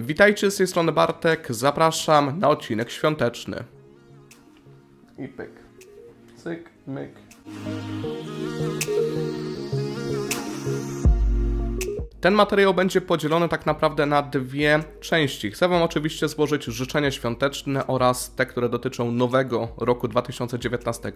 Witajcie, z tej strony Bartek, zapraszam na odcinek świąteczny. I pyk. Cyk, myk. Ten materiał będzie podzielony tak naprawdę na dwie części. Chcę Wam oczywiście złożyć życzenia świąteczne oraz te, które dotyczą nowego roku 2019,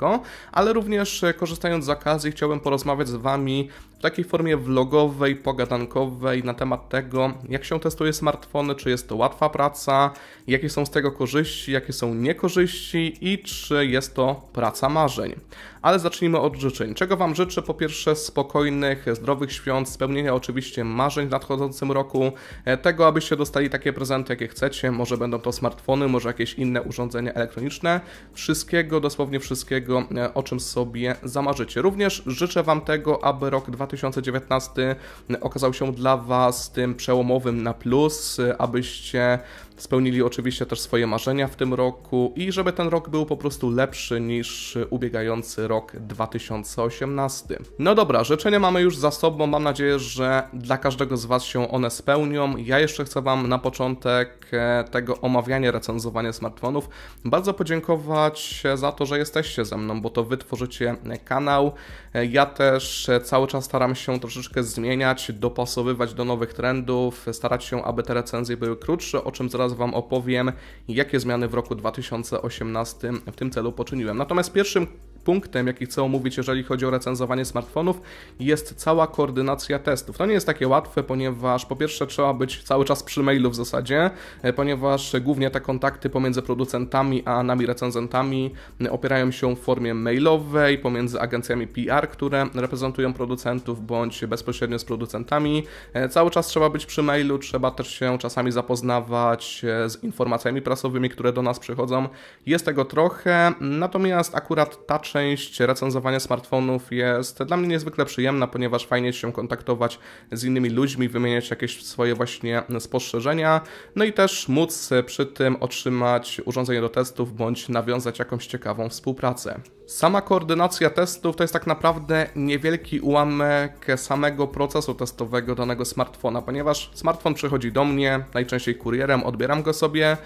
ale również e, korzystając z okazji chciałbym porozmawiać z Wami w takiej formie vlogowej, pogadankowej na temat tego, jak się testuje smartfony, czy jest to łatwa praca, jakie są z tego korzyści, jakie są niekorzyści i czy jest to praca marzeń. Ale zacznijmy od życzeń. Czego Wam życzę? Po pierwsze spokojnych, zdrowych świąt, spełnienia oczywiście marzeń w nadchodzącym roku, e, tego abyście dostali takie prezenty, jakie chcecie. Może będą to smartfony, może jakieś inne urządzenia elektroniczne. Wszystkiego, dosłownie wszystkiego, e, o czym sobie zamarzycie. Również życzę Wam tego, aby rok 2019 e, okazał się dla Was tym przełomowym na plus, abyście spełnili oczywiście też swoje marzenia w tym roku i żeby ten rok był po prostu lepszy niż ubiegający rok 2018. No dobra, życzenia mamy już za sobą, mam nadzieję, że dla każdego z Was się one spełnią. Ja jeszcze chcę Wam na początek e, tego omawiania, recenzowania smartfonów bardzo podziękować za to, że jesteście ze mną, bo to Wy tworzycie kanał. E, ja też e, cały czas staram się troszeczkę zmieniać, dopasowywać do nowych trendów, starać się, aby te recenzje były krótsze, o czym zaraz Wam opowiem, jakie zmiany w roku 2018 w tym celu poczyniłem. Natomiast pierwszym punktem, jaki chcę omówić, jeżeli chodzi o recenzowanie smartfonów, jest cała koordynacja testów. To nie jest takie łatwe, ponieważ po pierwsze trzeba być cały czas przy mailu w zasadzie, e, ponieważ głównie te kontakty pomiędzy producentami a nami recenzentami e, opierają się w formie mailowej, pomiędzy agencjami PR, które reprezentują producentów, bądź bezpośrednio z producentami. E, cały czas trzeba być przy mailu, trzeba też się czasami zapoznawać z informacjami prasowymi, które do nas przychodzą. Jest tego trochę, natomiast akurat touch część recenzowania smartfonów jest dla mnie niezwykle przyjemna, ponieważ fajnie się kontaktować z innymi ludźmi, wymieniać jakieś swoje właśnie spostrzeżenia, no i też móc przy tym otrzymać urządzenie do testów bądź nawiązać jakąś ciekawą współpracę. Sama koordynacja testów to jest tak naprawdę niewielki ułamek samego procesu testowego danego smartfona, ponieważ smartfon przychodzi do mnie, najczęściej kurierem, odbieram go sobie.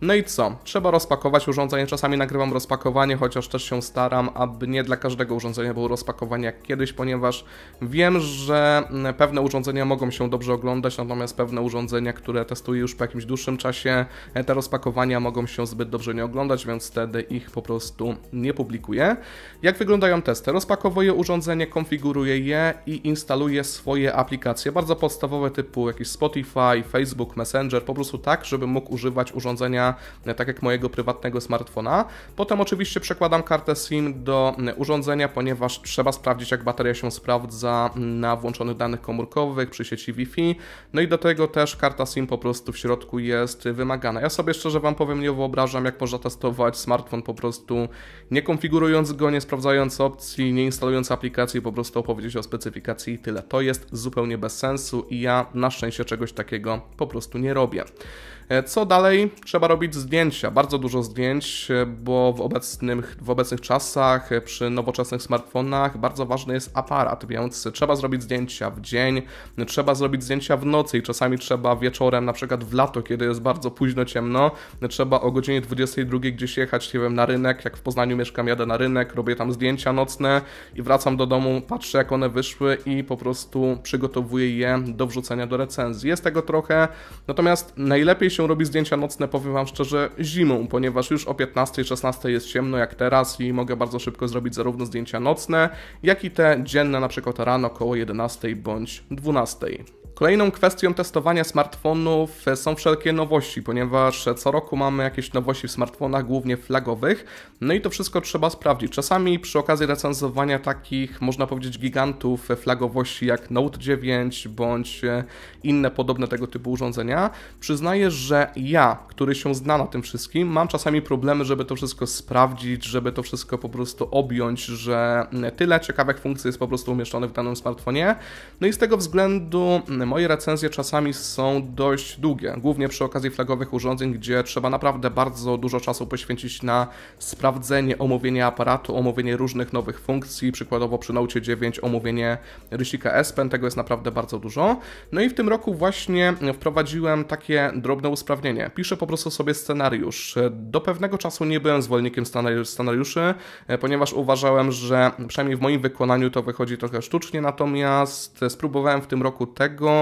No i co? Trzeba rozpakować urządzenie. Czasami nagrywam rozpakowanie, chociaż też się staram, aby nie dla każdego urządzenia było rozpakowanie jak kiedyś, ponieważ wiem, że mm, pewne urządzenia mogą się dobrze oglądać, natomiast pewne urządzenia, które testuję już po jakimś dłuższym czasie, te rozpakowania mogą się zbyt dobrze nie oglądać, więc wtedy ich po prostu nie publikuję. Jak wyglądają testy? Rozpakowuję urządzenie, konfiguruję je i instaluję swoje aplikacje, bardzo podstawowe typu jakiś Spotify, Facebook, Messenger, po prostu tak, żebym mógł używać urządzenia e, tak jak mojego prywatnego smartfona. Potem oczywiście przekładam kartę SIM do urządzenia, ponieważ trzeba sprawdzić jak bateria się sprawdza na włączonych danych komórkowych przy sieci Wi-Fi. No i do tego też karta SIM po prostu w środku jest wymagana. Ja sobie szczerze Wam powiem, nie wyobrażam jak można testować smartfon po prostu nie konfigurując instalując go, nie sprawdzając opcji, nie instalując aplikacji, po prostu opowiedzieć o specyfikacji i tyle. To jest zupełnie bez sensu i ja na szczęście czegoś takiego po prostu nie robię. E, co dalej? Trzeba robić zdjęcia, bardzo dużo zdjęć, e, bo w, obecnych, w obecnych czasach e, przy nowoczesnych smartfonach bardzo ważny jest aparat, więc trzeba zrobić zdjęcia w dzień, trzeba zrobić zdjęcia w nocy i czasami trzeba wieczorem, na przykład w lato, kiedy jest bardzo późno, ciemno, trzeba o godzinie 22 gdzieś jechać, nie wiem, na rynek, jak w Poznaniu mieszkam, jadę na rynek, robię tam zdjęcia nocne i wracam do domu, patrzę jak one wyszły i po prostu przygotowuję je do wrzucenia do recenzji. Jest tego trochę, natomiast najlepiej się robi zdjęcia nocne, powiem Wam szczerze, zimą, ponieważ już o 15-16 jest ciemno jak teraz i mogę bardzo szybko zrobić zarówno zdjęcia nocne, jak i te dzienne, na przykład rano około 11 bądź 12. Kolejną kwestią testowania smartfonów są wszelkie nowości, ponieważ co roku mamy jakieś nowości w smartfonach, głównie flagowych, no i to wszystko trzeba sprawdzić. Czasami przy okazji recenzowania takich, można powiedzieć, gigantów flagowości jak Note 9 bądź e, inne podobne tego typu urządzenia, przyznaję, że ja, który się zna na tym wszystkim, mam czasami problemy, żeby to wszystko sprawdzić, żeby to wszystko po prostu objąć, że tyle ciekawych funkcji jest po prostu umieszczone w danym smartfonie. No i z tego względu Moje recenzje czasami są dość długie, głównie przy okazji flagowych urządzeń, gdzie trzeba naprawdę bardzo dużo czasu poświęcić na sprawdzenie, omówienie aparatu, omówienie różnych nowych funkcji, przykładowo przy Note 9 omówienie rysika S Pen, tego jest naprawdę bardzo dużo. No i w tym roku właśnie wprowadziłem takie drobne usprawnienie. Piszę po prostu sobie scenariusz. Do pewnego czasu nie byłem zwolennikiem scenariuszy, e, ponieważ uważałem, że przynajmniej w moim wykonaniu to wychodzi trochę sztucznie, natomiast spróbowałem w tym roku tego,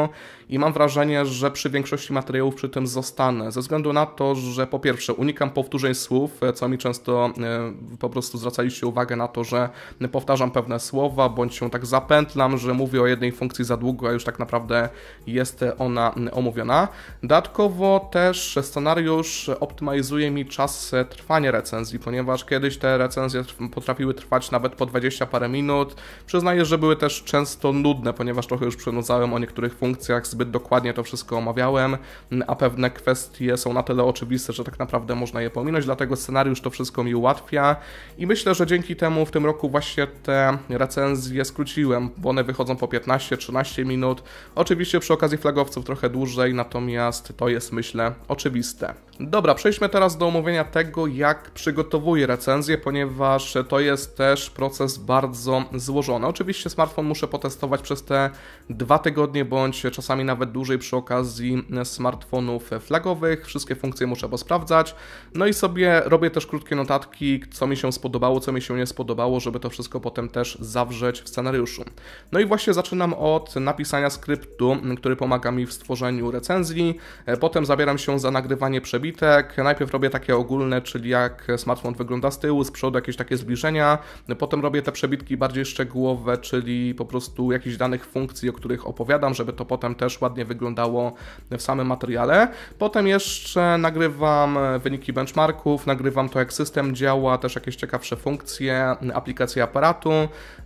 i mam wrażenie, że przy większości materiałów przy tym zostanę. Ze względu na to, że po pierwsze unikam powtórzeń słów, co mi często e, po prostu zwracaliście uwagę na to, że powtarzam pewne słowa, bądź się tak zapętlam, że mówię o jednej funkcji za długo, a już tak naprawdę jest ona mm, omówiona. Dodatkowo też scenariusz optymalizuje mi czas e, trwania recenzji, ponieważ kiedyś te recenzje potrafiły trwać nawet po 20 parę minut. Przyznaję, że były też często nudne, ponieważ trochę już przenudzałem o niektórych funkcjach funkcjach zbyt dokładnie to wszystko omawiałem, mm, a pewne kwestie są na tyle oczywiste, że tak naprawdę można je pominąć, dlatego scenariusz to wszystko mi ułatwia i myślę, że dzięki temu w tym roku właśnie te recenzje skróciłem, bo one wychodzą po 15-13 minut. Oczywiście przy okazji flagowców trochę dłużej, natomiast to jest myślę oczywiste. Dobra, przejdźmy teraz do omówienia tego, jak przygotowuję recenzję, ponieważ to jest też proces bardzo złożony. Oczywiście smartfon muszę potestować przez te dwa tygodnie bądź bądź czasami nawet dłużej przy okazji smartfonów flagowych. Wszystkie funkcje muszę posprawdzać. No i sobie robię też krótkie notatki, co mi się spodobało, co mi się nie spodobało, żeby to wszystko potem też zawrzeć w scenariuszu. No i właśnie zaczynam od napisania skryptu, który pomaga mi w stworzeniu recenzji. Potem zabieram się za nagrywanie przebitek. Najpierw robię takie ogólne, czyli jak smartfon wygląda z tyłu, z przodu jakieś takie zbliżenia. Potem robię te przebitki bardziej szczegółowe, czyli po prostu jakichś danych funkcji, o których opowiadam, żeby to to potem też ładnie wyglądało w samym materiale. Potem jeszcze nagrywam e, wyniki benchmarków, nagrywam to jak system działa, też jakieś ciekawsze funkcje, aplikacje aparatu.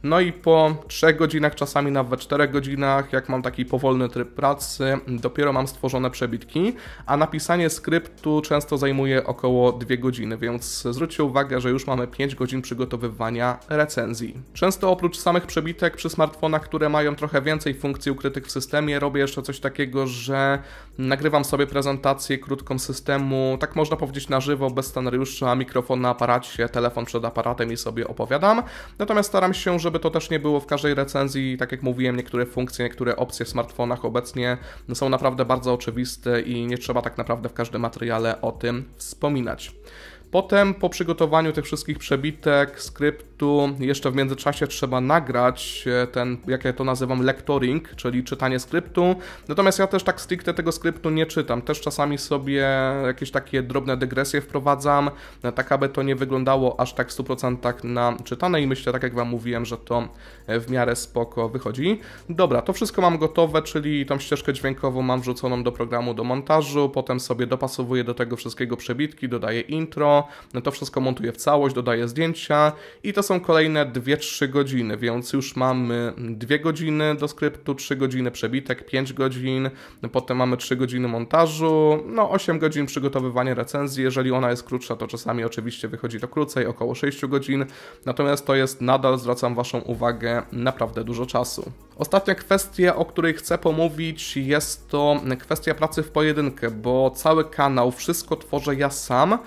No i po 3 godzinach, czasami nawet 4 godzinach, jak mam taki powolny tryb pracy, dopiero mam stworzone przebitki, a napisanie skryptu często zajmuje około 2 godziny, więc zwróćcie uwagę, że już mamy 5 godzin przygotowywania recenzji. Często oprócz samych przebitek przy smartfonach, które mają trochę więcej funkcji ukrytych w systemie, robię jeszcze coś takiego, że nagrywam sobie prezentację krótką systemu, tak można powiedzieć na żywo, bez scenariusza, mikrofon na aparacie, telefon przed aparatem i sobie opowiadam. Natomiast staram się, żeby to też nie było w każdej recenzji, tak jak mówiłem, niektóre funkcje, niektóre opcje w smartfonach obecnie są naprawdę bardzo oczywiste i nie trzeba tak naprawdę w każdym materiale o tym wspominać. Potem po przygotowaniu tych wszystkich przebitek, skryptu, jeszcze w międzyczasie trzeba nagrać e, ten, jak ja to nazywam, lectoring, czyli czytanie skryptu. Natomiast ja też tak stricte tego skryptu nie czytam. Też czasami sobie jakieś takie drobne dygresje wprowadzam, e, tak aby to nie wyglądało aż tak w 100% na czytane i myślę, tak jak Wam mówiłem, że to e, w miarę spoko wychodzi. Dobra, to wszystko mam gotowe, czyli tą ścieżkę dźwiękową mam wrzuconą do programu do montażu, potem sobie dopasowuję do tego wszystkiego przebitki, dodaję intro, no to wszystko montuję w całość, dodaję zdjęcia i to są kolejne 2-3 godziny, więc już mamy 2 godziny do skryptu, 3 godziny przebitek, 5 godzin, no potem mamy 3 godziny montażu, no 8 godzin przygotowywania recenzji, jeżeli ona jest krótsza, to czasami oczywiście wychodzi to krócej, około 6 godzin, natomiast to jest nadal, zwracam Waszą uwagę, naprawdę dużo czasu. Ostatnia kwestia, o której chcę pomówić, jest to kwestia pracy w pojedynkę, bo cały kanał, wszystko tworzę ja sam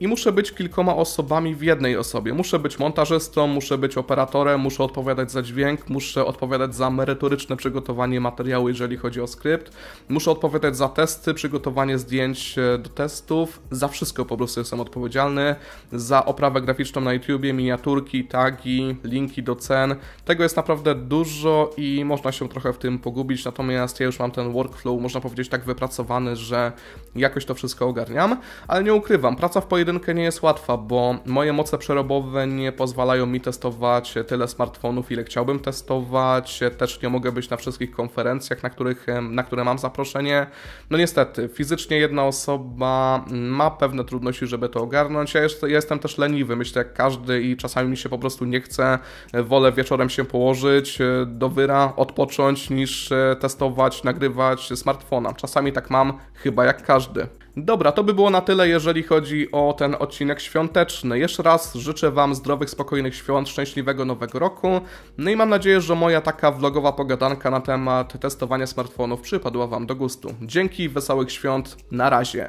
i muszę być kilkoma osobami w jednej osobie. Muszę być montażystą, muszę być operatorem, muszę odpowiadać za dźwięk, muszę odpowiadać za merytoryczne przygotowanie materiału, jeżeli chodzi o skrypt, muszę odpowiadać za testy, przygotowanie zdjęć e, do testów, za wszystko po prostu jestem odpowiedzialny, za oprawę graficzną na YouTubie, miniaturki, tagi, linki do cen. Tego jest naprawdę dużo i można się trochę w tym pogubić, natomiast ja już mam ten workflow, można powiedzieć, tak wypracowany, że jakoś to wszystko ogarniam, ale nie ukrywam, praca w pojedynczym jedynkę nie jest łatwa, bo moje moce przerobowe nie pozwalają mi testować tyle smartfonów, ile chciałbym testować. Też nie mogę być na wszystkich konferencjach, na, których, na które mam zaproszenie. No niestety, fizycznie jedna osoba ma pewne trudności, żeby to ogarnąć. Ja, jest, ja jestem też leniwy, myślę jak każdy i czasami mi się po prostu nie chce. E, wolę wieczorem się położyć e, do wyra, odpocząć niż e, testować, nagrywać smartfona. Czasami tak mam, chyba jak każdy. Dobra, to by było na tyle, jeżeli chodzi o ten odcinek świąteczny. Jeszcze raz życzę Wam zdrowych, spokojnych świąt, szczęśliwego nowego roku. No i mam nadzieję, że moja taka vlogowa pogadanka na temat testowania smartfonów przypadła Wam do gustu. Dzięki, wesołych świąt, na razie.